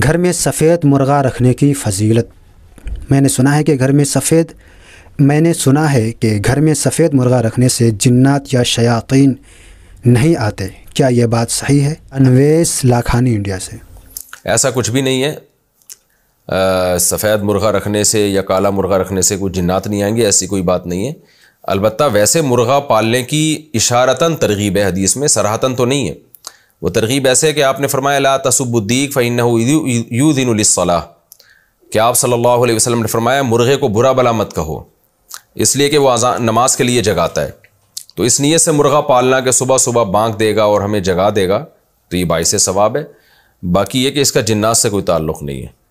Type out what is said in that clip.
घर में सफ़ेद मुर्गा रखने की फजीलत मैंने सुना है कि घर में सफ़ेद मैंने सुना है कि घर में सफ़ेद मुर्गा रखने से जन्नात या शयातीन नहीं आते क्या यह बात सही है अनवेस लाखानी इंडिया से ऐसा कुछ भी नहीं है सफ़ेद मुर्गा रखने से या काला मुर्गा रखने से कोई जन्नात नहीं आएंगे ऐसी कोई बात नहीं है अलबत्त वैसे मुर्गा पालने की इशारता तरगीब है हदीस में सराहतन तो नहीं है वो तरगीब ऐसे कि आपने फरमाया ला तसब्दीक फ़ैन यू दिनसला कि आप सल्लल्लाहु अलैहि वसल्लम ने फरमाया मुर्गे को बुरा भला मत कहो इसलिए कि वो नमाज के लिए जगाता है तो इस नीयत से मुर्गा पालना कि सुबह सुबह बांक देगा और हमें जगा देगा तो ये बायस सवाब है बाकी ये कि इसका जिन्नात से कोई ताल्लुक़ नहीं है